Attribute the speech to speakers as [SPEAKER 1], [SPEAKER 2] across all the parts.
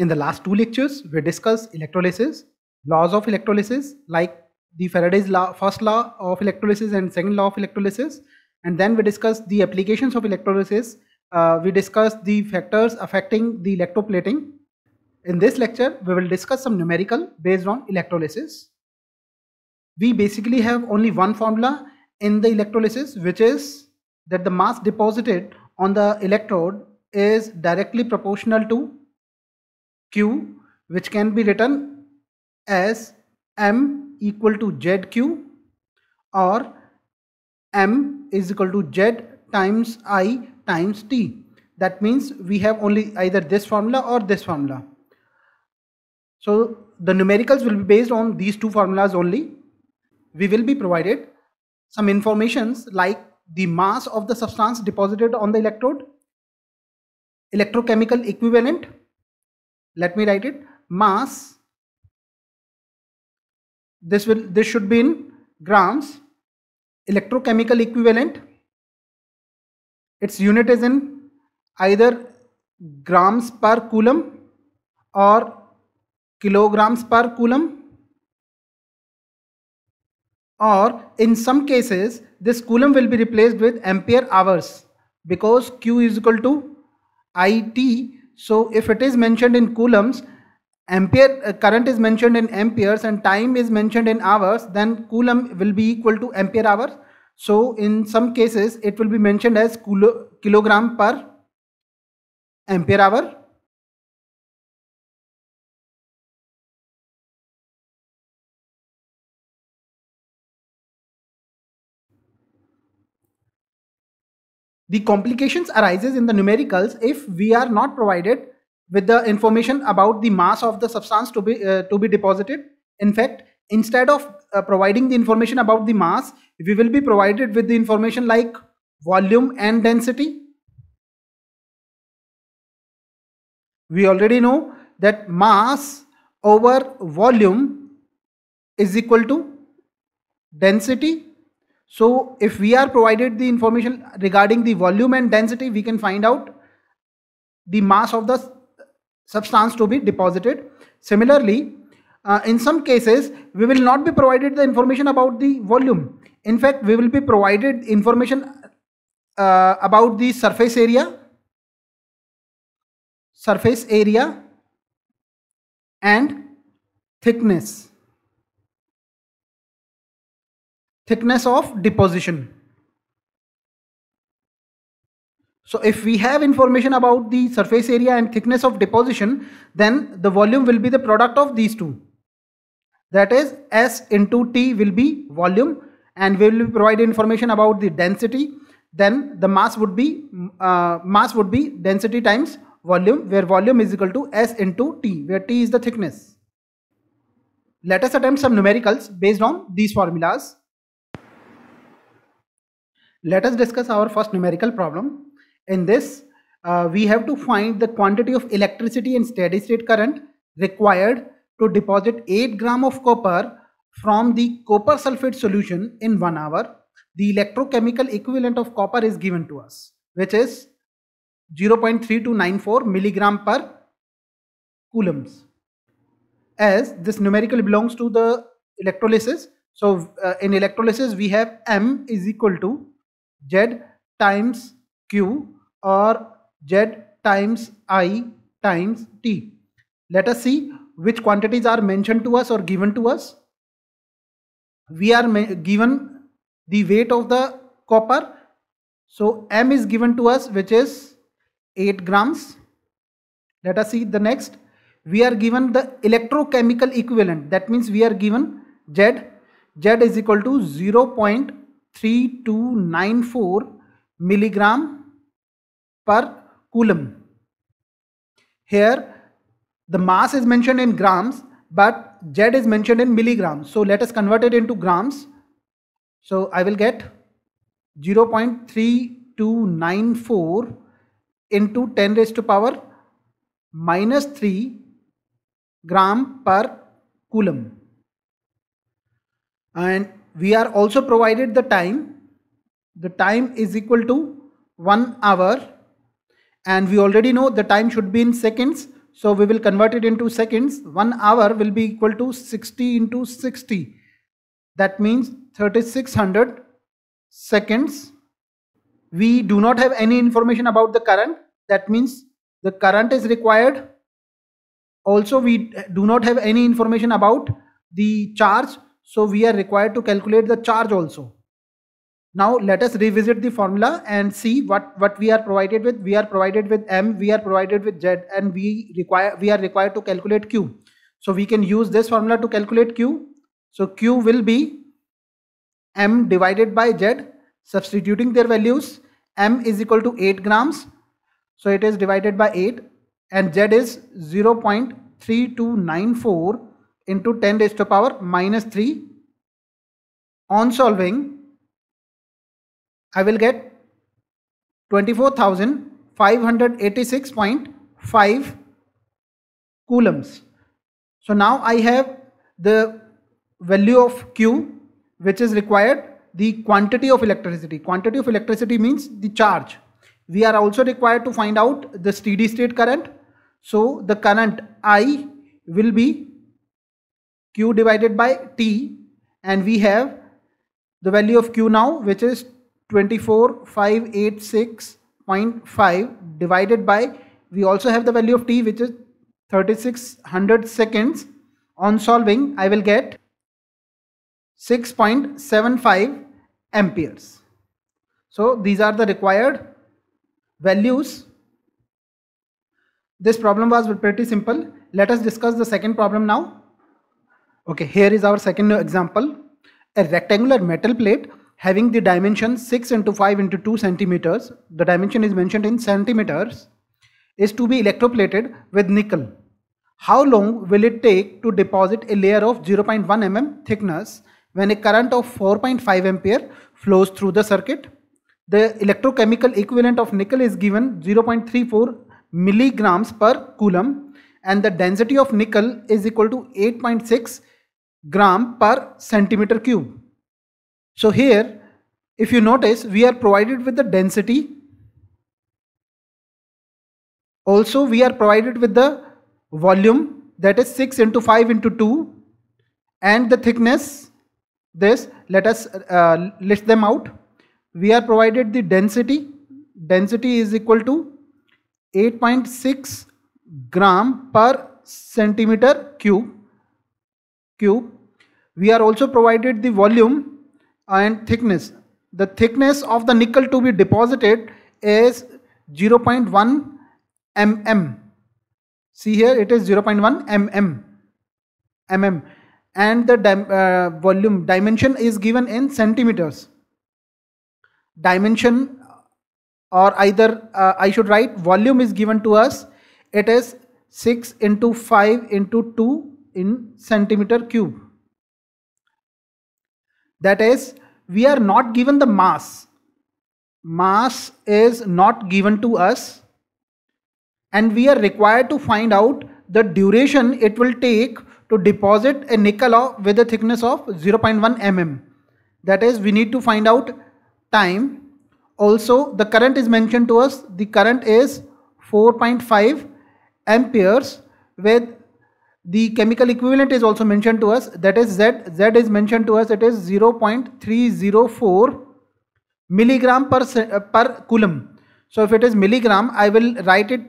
[SPEAKER 1] In the last two lectures, we discussed electrolysis, laws of electrolysis like the Faraday's law, first law of electrolysis and second law of electrolysis. And then we discussed the applications of electrolysis. Uh, we discussed the factors affecting the electroplating. In this lecture, we will discuss some numerical based on electrolysis. We basically have only one formula in the electrolysis, which is that the mass deposited on the electrode is directly proportional to q which can be written as m equal to zq or m is equal to z times i times t that means we have only either this formula or this formula so the numericals will be based on these two formulas only we will be provided some informations like the mass of the substance deposited on the electrode electrochemical equivalent let me write it mass this will this should be in grams electrochemical equivalent its unit is in either grams per coulomb or kilograms per coulomb or in some cases this coulomb will be replaced with ampere hours because q is equal to it so if it is mentioned in coulombs, ampere uh, current is mentioned in amperes and time is mentioned in hours, then coulomb will be equal to ampere hours. So in some cases, it will be mentioned as kilogram per ampere hour The complications arises in the numericals if we are not provided with the information about the mass of the substance to be, uh, to be deposited. In fact, instead of uh, providing the information about the mass, we will be provided with the information like volume and density. We already know that mass over volume is equal to density so if we are provided the information regarding the volume and density, we can find out the mass of the substance to be deposited. Similarly, uh, in some cases, we will not be provided the information about the volume. In fact, we will be provided information uh, about the surface area, surface area and thickness. thickness of deposition. So if we have information about the surface area and thickness of deposition, then the volume will be the product of these two. That is S into T will be volume and we will provide information about the density. Then the mass would be uh, mass would be density times volume where volume is equal to S into T where T is the thickness. Let us attempt some numericals based on these formulas. Let us discuss our first numerical problem. In this, uh, we have to find the quantity of electricity and steady state current required to deposit 8 gram of copper from the copper sulfate solution in 1 hour. The electrochemical equivalent of copper is given to us, which is 0.3294 milligram per coulombs. As this numerical belongs to the electrolysis, so uh, in electrolysis we have M is equal to z times q or z times i times t let us see which quantities are mentioned to us or given to us we are given the weight of the copper so m is given to us which is 8 grams let us see the next we are given the electrochemical equivalent that means we are given z z is equal to 0 3294 milligram per coulomb. Here the mass is mentioned in grams but Z is mentioned in milligrams. So let us convert it into grams. So I will get 0 0.3294 into 10 raised to power minus 3 gram per coulomb. And we are also provided the time the time is equal to 1 hour and we already know the time should be in seconds so we will convert it into seconds 1 hour will be equal to 60 into 60 that means 3600 seconds we do not have any information about the current that means the current is required also we do not have any information about the charge so we are required to calculate the charge also. Now let us revisit the formula and see what, what we are provided with. We are provided with M, we are provided with Z and we require we are required to calculate Q. So we can use this formula to calculate Q. So Q will be M divided by Z substituting their values. M is equal to 8 grams. So it is divided by 8 and Z is 0.3294 into 10 raised to power minus 3 on solving I will get 24,586.5 coulombs. So now I have the value of Q which is required the quantity of electricity. Quantity of electricity means the charge. We are also required to find out the steady state current. So the current I will be q divided by t and we have the value of q now which is 24586.5 divided by we also have the value of t which is 3600 seconds on solving I will get 6.75 amperes so these are the required values this problem was pretty simple let us discuss the second problem now Okay, here is our second example. A rectangular metal plate having the dimension 6 into 5 into 2 centimeters, the dimension is mentioned in centimeters, is to be electroplated with nickel. How long will it take to deposit a layer of 0.1 mm thickness when a current of 4.5 ampere flows through the circuit? The electrochemical equivalent of nickel is given 0.34 milligrams per coulomb and the density of nickel is equal to 8.6 gram per centimeter cube. So here if you notice we are provided with the density also we are provided with the volume that is 6 into 5 into 2 and the thickness this let us uh, list them out we are provided the density density is equal to 8.6 gram per centimeter cube cube, we are also provided the volume and thickness. The thickness of the nickel to be deposited is 0.1 mm. See here it is 0.1 mm. mm and the dim uh, volume dimension is given in centimeters. Dimension uh, or either uh, I should write volume is given to us. It is 6 into 5 into 2 in centimeter cube. That is, we are not given the mass. Mass is not given to us and we are required to find out the duration it will take to deposit a nickel with a thickness of 0.1 mm. That is, we need to find out time. Also, the current is mentioned to us. The current is 4.5 amperes with the chemical equivalent is also mentioned to us that is Z. Z is mentioned to us it is 0.304 milligram per, uh, per coulomb. So if it is milligram I will write it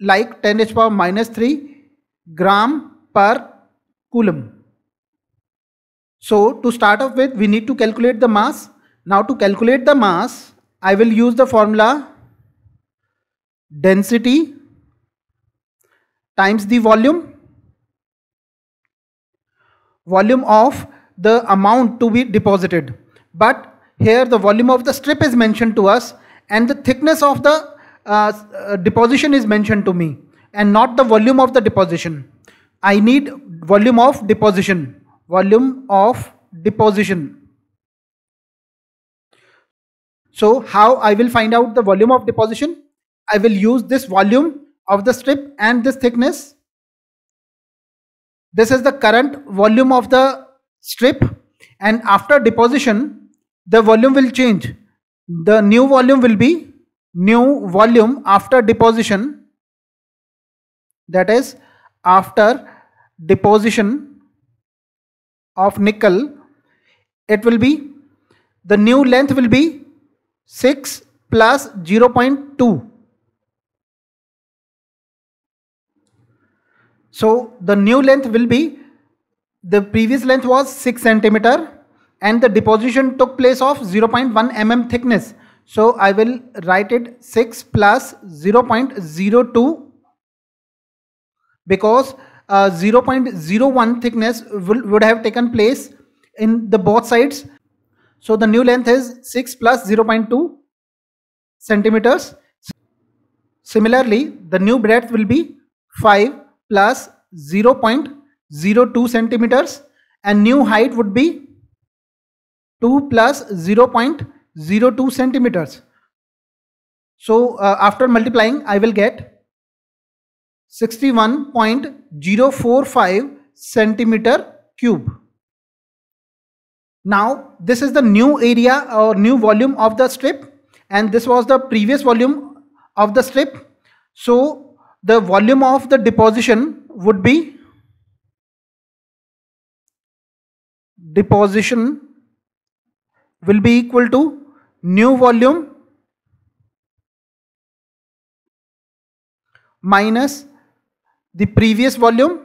[SPEAKER 1] like 10 h power minus 3 gram per coulomb. So to start off with we need to calculate the mass. Now to calculate the mass I will use the formula density times the volume volume of the amount to be deposited. But here the volume of the strip is mentioned to us and the thickness of the uh, uh, deposition is mentioned to me and not the volume of the deposition. I need volume of deposition. Volume of deposition. So how I will find out the volume of deposition? I will use this volume of the strip and this thickness this is the current volume of the strip and after deposition the volume will change. The new volume will be new volume after deposition that is after deposition of nickel it will be the new length will be 6 plus 0 0.2 So the new length will be the previous length was 6 centimeter and the deposition took place of 0.1 mm thickness. So I will write it 6 plus 0.02 because uh, 0.01 thickness will, would have taken place in the both sides. So the new length is 6 plus 0.2 centimeters. Similarly, the new breadth will be 5 plus 0.02 centimeters and new height would be 2 plus 0.02 centimeters. So uh, after multiplying I will get 61.045 centimeter cube. Now this is the new area or new volume of the strip and this was the previous volume of the strip. So the volume of the deposition would be deposition will be equal to new volume minus the previous volume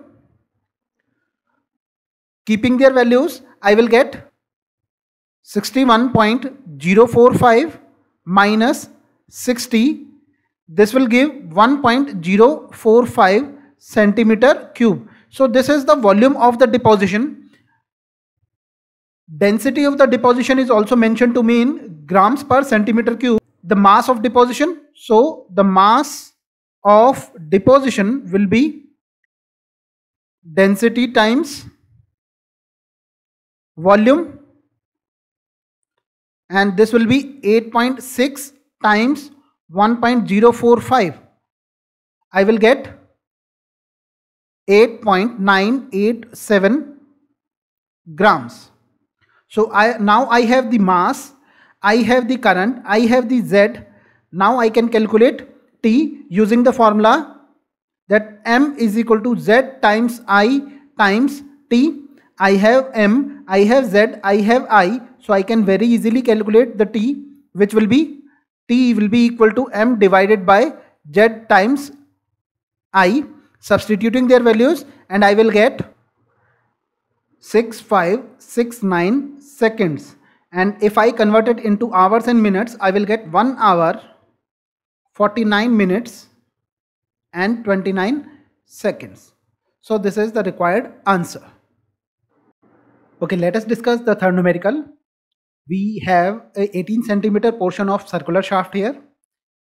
[SPEAKER 1] keeping their values I will get 61.045 minus 60 this will give 1.045 centimeter cube. So this is the volume of the deposition. Density of the deposition is also mentioned to me in grams per centimeter cube. The mass of deposition. So the mass of deposition will be density times volume and this will be 8.6 times 1.045 I will get 8.987 grams so I now I have the mass I have the current I have the Z now I can calculate T using the formula that M is equal to Z times I times T I have M I have Z I have I so I can very easily calculate the T which will be T will be equal to M divided by Z times I substituting their values and I will get 6569 seconds and if I convert it into hours and minutes I will get 1 hour 49 minutes and 29 seconds. So this is the required answer. Okay let us discuss the third numerical we have a 18 centimeter portion of circular shaft here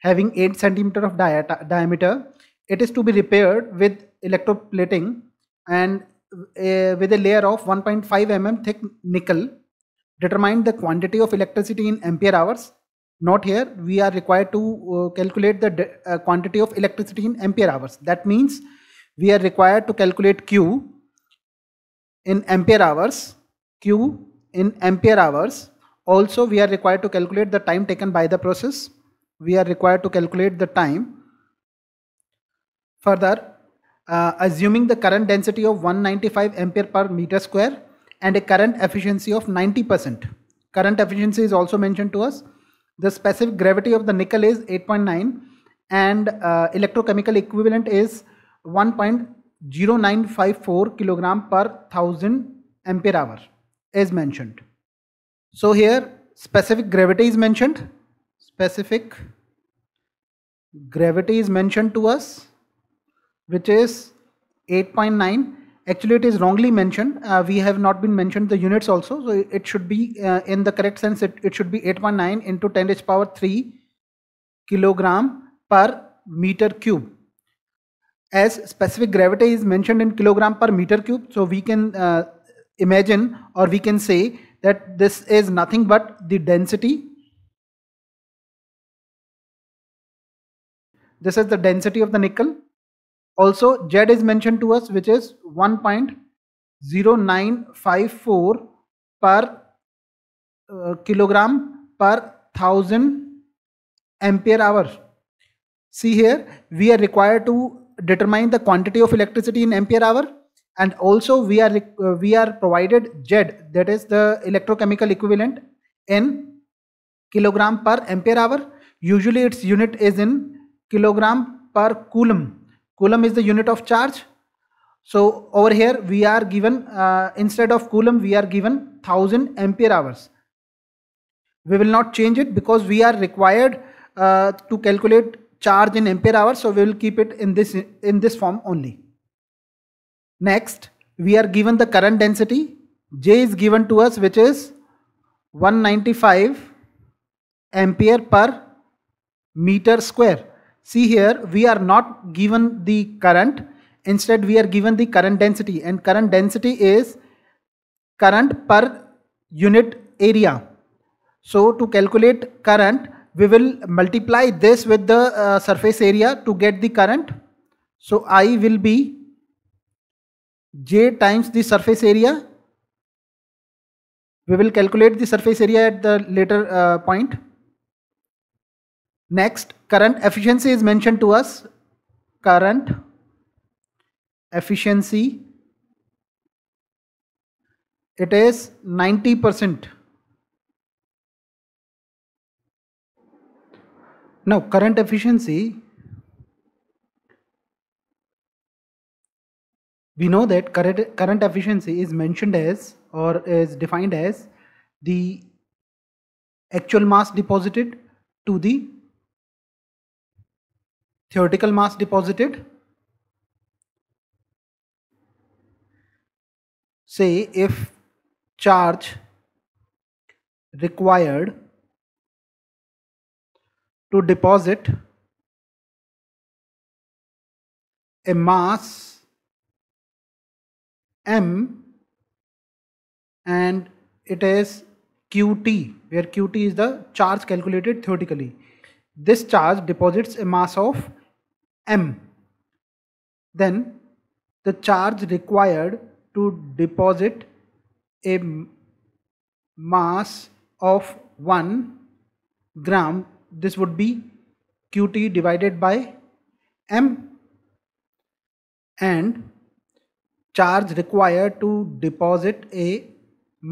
[SPEAKER 1] having 8 centimeter of di diameter. It is to be repaired with electroplating and uh, with a layer of 1.5 mm thick nickel. Determine the quantity of electricity in ampere hours. Not here, we are required to uh, calculate the uh, quantity of electricity in ampere hours. That means we are required to calculate Q in ampere hours, Q in ampere hours also we are required to calculate the time taken by the process we are required to calculate the time further uh, assuming the current density of 195 ampere per meter square and a current efficiency of 90% current efficiency is also mentioned to us the specific gravity of the nickel is 8.9 and uh, electrochemical equivalent is 1.0954 kilogram per 1000 ampere hour as mentioned so here specific gravity is mentioned. Specific gravity is mentioned to us which is 8.9 actually it is wrongly mentioned uh, we have not been mentioned the units also so it, should be uh, in the correct sense it, it should be 8.9 into 10 to the power 3 kilogram per meter cube as specific gravity is mentioned in kilogram per meter cube so we can uh, imagine or we can say that this is nothing but the density. This is the density of the nickel. Also, Z is mentioned to us, which is 1.0954 per uh, kilogram per thousand ampere hour. See here, we are required to determine the quantity of electricity in ampere hour and also we are uh, we are provided Z that is the electrochemical equivalent in kilogram per ampere hour usually its unit is in kilogram per coulomb coulomb is the unit of charge so over here we are given uh, instead of coulomb we are given 1000 ampere hours we will not change it because we are required uh, to calculate charge in ampere hours so we will keep it in this in this form only Next, we are given the current density. J is given to us which is 195 ampere per meter square. See here, we are not given the current. Instead, we are given the current density and current density is current per unit area. So to calculate current, we will multiply this with the uh, surface area to get the current. So I will be j times the surface area. We will calculate the surface area at the later uh, point. Next, current efficiency is mentioned to us. Current efficiency, it is 90%. Now, current efficiency we know that current, current efficiency is mentioned as or is defined as the actual mass deposited to the theoretical mass deposited say if charge required to deposit a mass M and it is Qt where Qt is the charge calculated theoretically. This charge deposits a mass of M. Then the charge required to deposit a mass of 1 gram this would be Qt divided by M and charge required to deposit a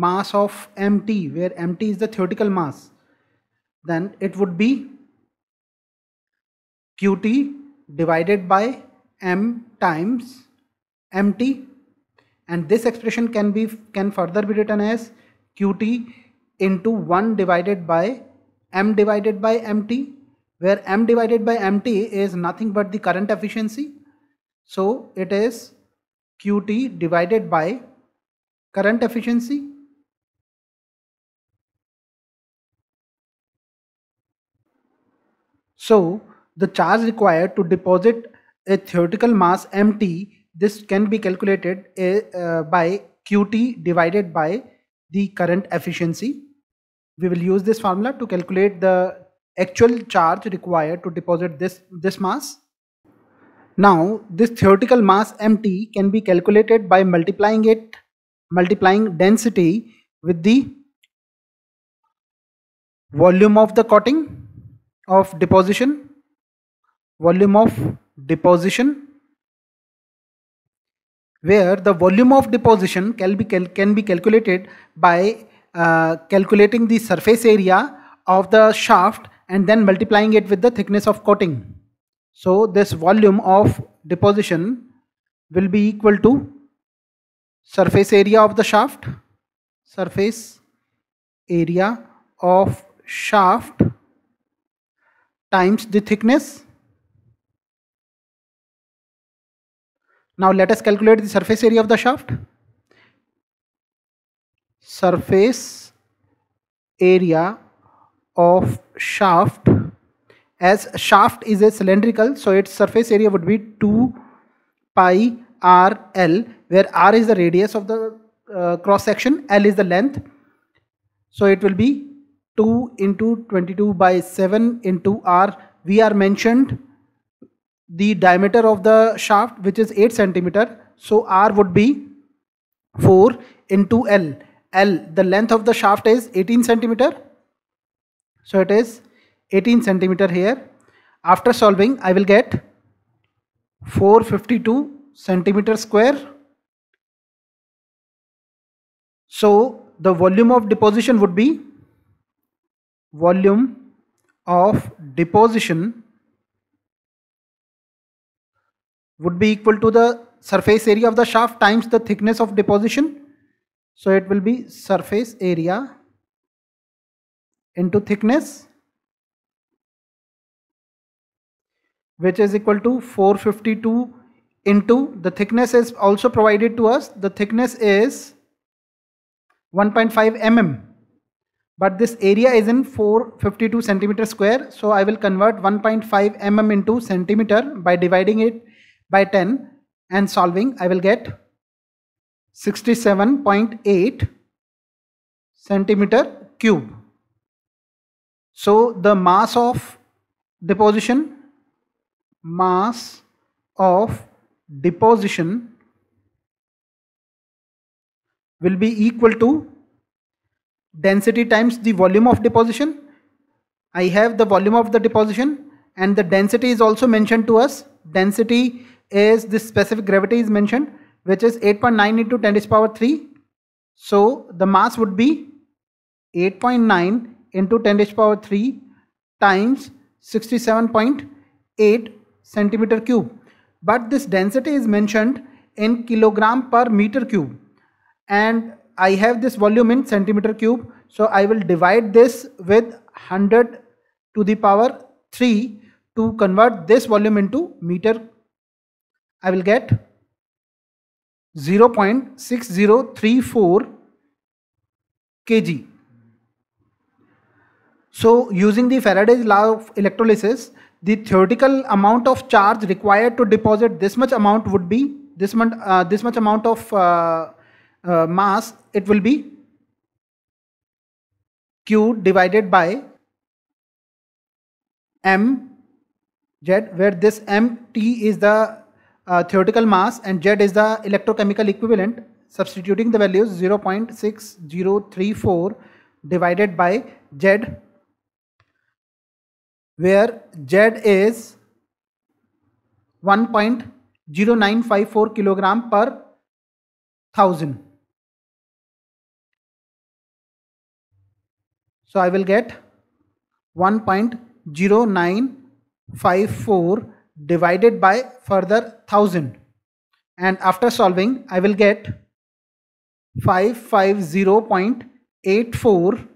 [SPEAKER 1] mass of mt where mt is the theoretical mass then it would be qt divided by m times mt and this expression can be can further be written as qt into 1 divided by m divided by mt where m divided by mt is nothing but the current efficiency so it is Qt divided by current efficiency So the charge required to deposit a theoretical mass MT, this can be calculated uh, by Qt divided by the current efficiency. We will use this formula to calculate the actual charge required to deposit this, this mass. Now this theoretical mass MT can be calculated by multiplying it, multiplying density with the volume of the coating of deposition, volume of deposition where the volume of deposition can be, can be calculated by uh, calculating the surface area of the shaft and then multiplying it with the thickness of coating. So this volume of deposition will be equal to surface area of the shaft, surface area of shaft times the thickness. Now let us calculate the surface area of the shaft. Surface area of shaft as shaft is a cylindrical so its surface area would be 2 pi r l where r is the radius of the uh, cross section l is the length so it will be 2 into 22 by 7 into r we are mentioned the diameter of the shaft which is 8 centimeter so r would be 4 into l l the length of the shaft is 18 centimeter so it is 18 centimeter here. After solving, I will get 452 centimeter square. So the volume of deposition would be volume of deposition would be equal to the surface area of the shaft times the thickness of deposition. So it will be surface area into thickness which is equal to 452 into the thickness is also provided to us the thickness is 1.5 mm but this area is in 452 centimeter square so I will convert 1.5 mm into centimeter by dividing it by 10 and solving I will get 67.8 centimeter cube so the mass of deposition mass of deposition will be equal to density times the volume of deposition. I have the volume of the deposition and the density is also mentioned to us. Density is this specific gravity is mentioned which is 8.9 into 10 to the power 3. So the mass would be 8.9 into 10 to the power 3 times 67.8 centimeter cube but this density is mentioned in kilogram per meter cube and I have this volume in centimeter cube so I will divide this with 100 to the power 3 to convert this volume into meter I will get 0.6034 kg so using the Faraday's law of electrolysis the theoretical amount of charge required to deposit this much amount would be this much uh, this much amount of uh, uh, mass it will be q divided by m z where this mt is the uh, theoretical mass and z is the electrochemical equivalent substituting the values 0.6034 divided by z where Z is 1.0954 kilogram per thousand. So I will get 1.0954 divided by further thousand and after solving I will get 550.84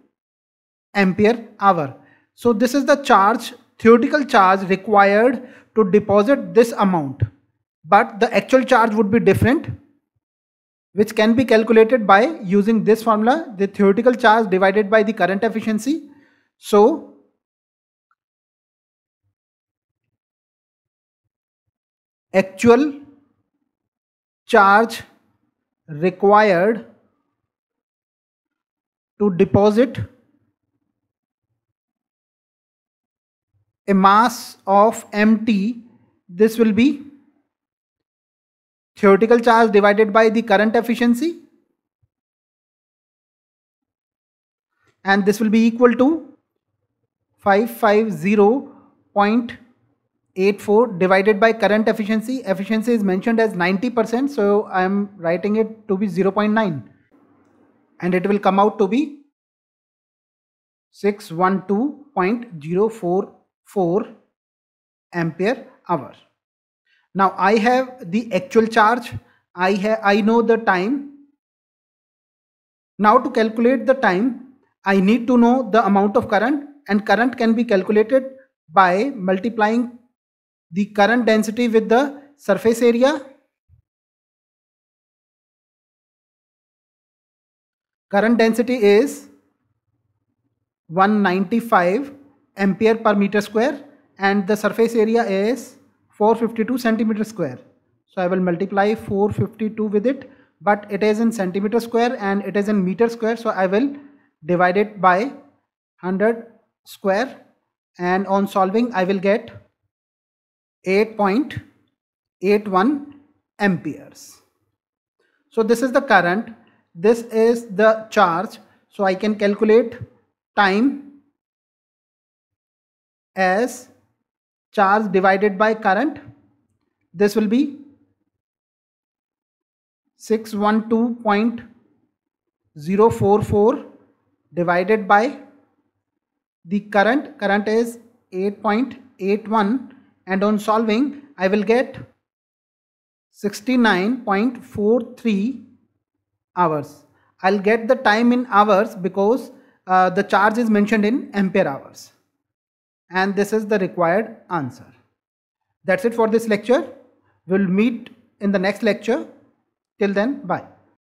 [SPEAKER 1] ampere hour so this is the charge, theoretical charge required to deposit this amount. But the actual charge would be different which can be calculated by using this formula the theoretical charge divided by the current efficiency. So actual charge required to deposit a mass of mt this will be theoretical charge divided by the current efficiency and this will be equal to 550.84 divided by current efficiency efficiency is mentioned as 90% so I am writing it to be 0.9 and it will come out to be 612.04 4 ampere hour. Now I have the actual charge. I, have, I know the time. Now to calculate the time, I need to know the amount of current and current can be calculated by multiplying the current density with the surface area. Current density is 195 ampere per meter square and the surface area is 452 centimeter square. So I will multiply 452 with it but it is in centimeter square and it is in meter square so I will divide it by 100 square and on solving I will get 8.81 amperes. So this is the current, this is the charge so I can calculate time as charge divided by current this will be 612.044 divided by the current current is 8.81 and on solving I will get 69.43 hours I'll get the time in hours because uh, the charge is mentioned in ampere hours and this is the required answer. That's it for this lecture. We'll meet in the next lecture. Till then, bye.